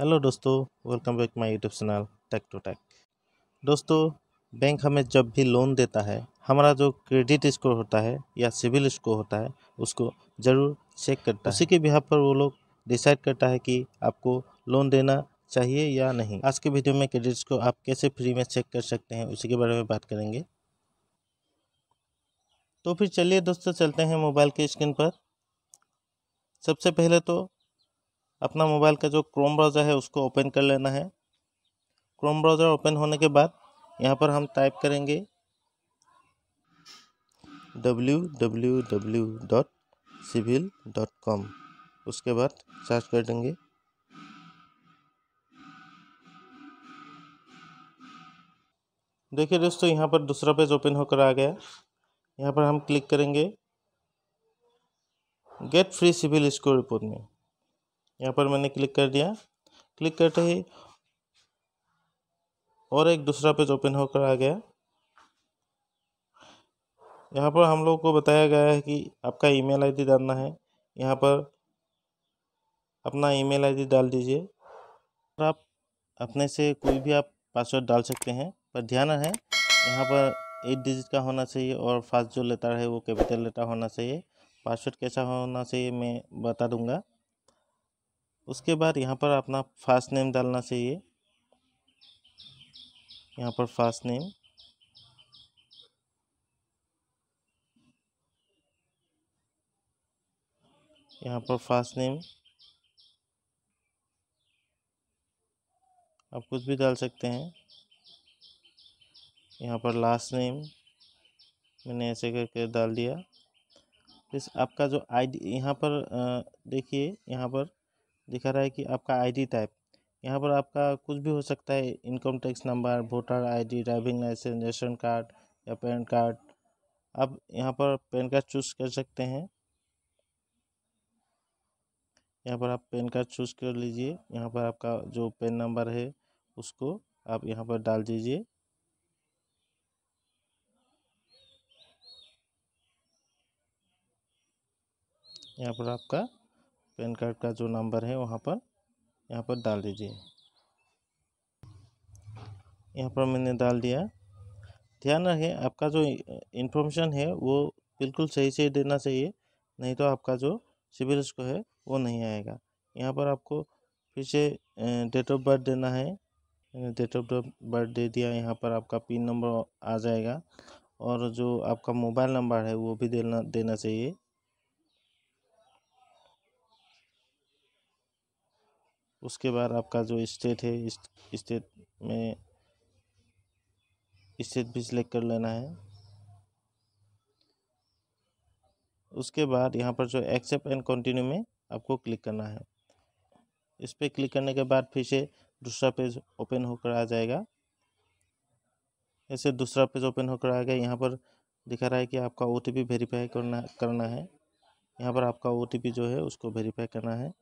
hello दोस्तों welcome back my YouTube channel tech to tech दोस्तों bank हमें जब भी लोन देता है हमारा जो क्रेडिट स्कोर होता है या सिविल स्कोर होता है उसको ज़रूर चेक करता है उसी के बिहार पर वो लोग डिसाइड करता है कि आपको लोन देना चाहिए या नहीं आज के वीडियो में क्रेडिट स्कोर आप कैसे फ्री में चेक कर सकते हैं उसी के बारे में बात करेंगे तो फिर चलिए दोस्तों चलते हैं मोबाइल के स्क्रीन पर सबसे पहले तो अपना मोबाइल का जो क्रोम ब्राउज़र है उसको ओपन कर लेना है क्रोम ब्राउज़र ओपन होने के बाद यहाँ पर हम टाइप करेंगे डब्ल्यू उसके बाद सर्च कर देंगे देखिए दोस्तों यहाँ पर दूसरा पेज ओपन होकर आ गया यहाँ पर हम क्लिक करेंगे get free civil score report में यहाँ पर मैंने क्लिक कर दिया क्लिक करते ही और एक दूसरा पेज ओपन होकर आ गया यहाँ पर हम लोग को बताया गया है कि आपका ईमेल आईडी डालना है यहाँ पर अपना ईमेल आईडी डाल दीजिए और आप अपने से कोई भी आप पासवर्ड डाल सकते हैं पर ध्यान है यहाँ पर एट डिजिट का होना चाहिए और फर्स्ट जो लेटर है वो कैपिटल लेटर होना चाहिए पासवर्ड कैसा होना चाहिए मैं बता दूंगा उसके बाद यहाँ पर अपना फास्ट नेम डालना चाहिए यहाँ पर फास्ट नेम यहाँ पर फास्ट नेम आप कुछ भी डाल सकते हैं यहाँ पर लास्ट नेम मैंने ऐसे करके डाल दिया फिर आपका जो आईडी यहाँ पर देखिए यहाँ पर दिखा रहा है कि आपका आईडी टाइप यहाँ पर आपका कुछ भी हो सकता है income tax number voter ID driving licence ration card या पैन कार्ड आप यहाँ पर पैन कार्ड चूज़ कर सकते हैं यहाँ पर आप पैन कार्ड चूज़ कर लीजिए यहाँ पर आपका जो पैन नंबर है उसको आप यहाँ पर डाल दीजिए यहाँ पर आपका पैन कार्ड का जो नंबर है वहाँ पर यहाँ पर डाल दीजिए यहाँ पर मैंने डाल दिया ध्यान रखें आपका जो इन्फॉर्मेशन है वो बिल्कुल सही से देना चाहिए नहीं तो आपका जो सिविल स्कोर है वो नहीं आएगा यहाँ पर आपको फिर से डेट ऑफ बर्थ देना है डेट ऑफ बर्थ दे दिया यहाँ पर आपका पिन नंबर आ जाएगा और जो आपका मोबाइल नंबर है वो भी देना देना चाहिए उसके बाद आपका जो स्टेट है स्टेट में स्टेट भी सिलेक्ट कर लेना है उसके बाद यहाँ पर जो एक्सेप्ट एंड कंटिन्यू में आपको क्लिक करना है इस पर क्लिक करने के बाद फिर से दूसरा पेज ओपन होकर आ जाएगा ऐसे दूसरा पेज ओपन होकर आ गया यहाँ पर दिखा रहा है कि आपका ओ टी पी वेरीफाई करना करना है यहाँ पर आपका ओ टी पी जो है उसको वेरीफाई करना है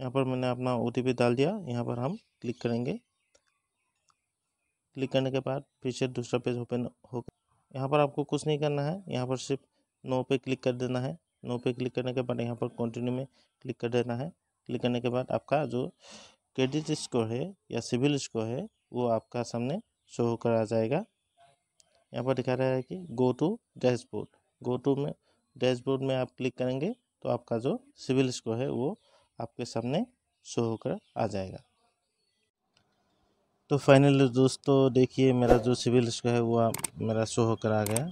यहाँ पर मैंने अपना ओ डाल दिया यहाँ पर हम क्लिक करेंगे क्लिक करने के बाद फिर से दूसरा पेज ओपन हो यहाँ पर आपको कुछ नहीं करना है यहाँ पर सिर्फ नो पे क्लिक कर देना है नो पे क्लिक करने के बाद यहाँ पर कंटिन्यू में क्लिक कर देना है क्लिक करने के बाद आपका जो क्रेडिट स्कोर है या सिविल स्कोर है वो आपका सामने शो होकर आ जाएगा यहाँ पर दिखा रहा है कि go to dashboard go to में डैशबोर्ड में आप क्लिक करेंगे तो आपका जो सिविल स्कोर है वो आपके सामने शो होकर आ जाएगा तो फाइनली दोस्तों देखिए मेरा जो सिविल स्कोर है वो मेरा शो होकर आ गया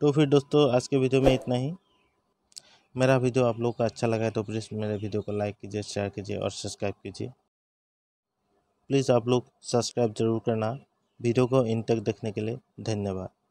तो फिर दोस्तों आज के वीडियो में इतना ही मेरा वीडियो आप लोग का अच्छा लगा है तो प्लीज़ मेरे वीडियो को लाइक कीजिए शेयर कीजिए और सब्सक्राइब कीजिए प्लीज़ आप लोग सब्सक्राइब ज़रूर करना वीडियो को इन तक देखने के लिए धन्यवाद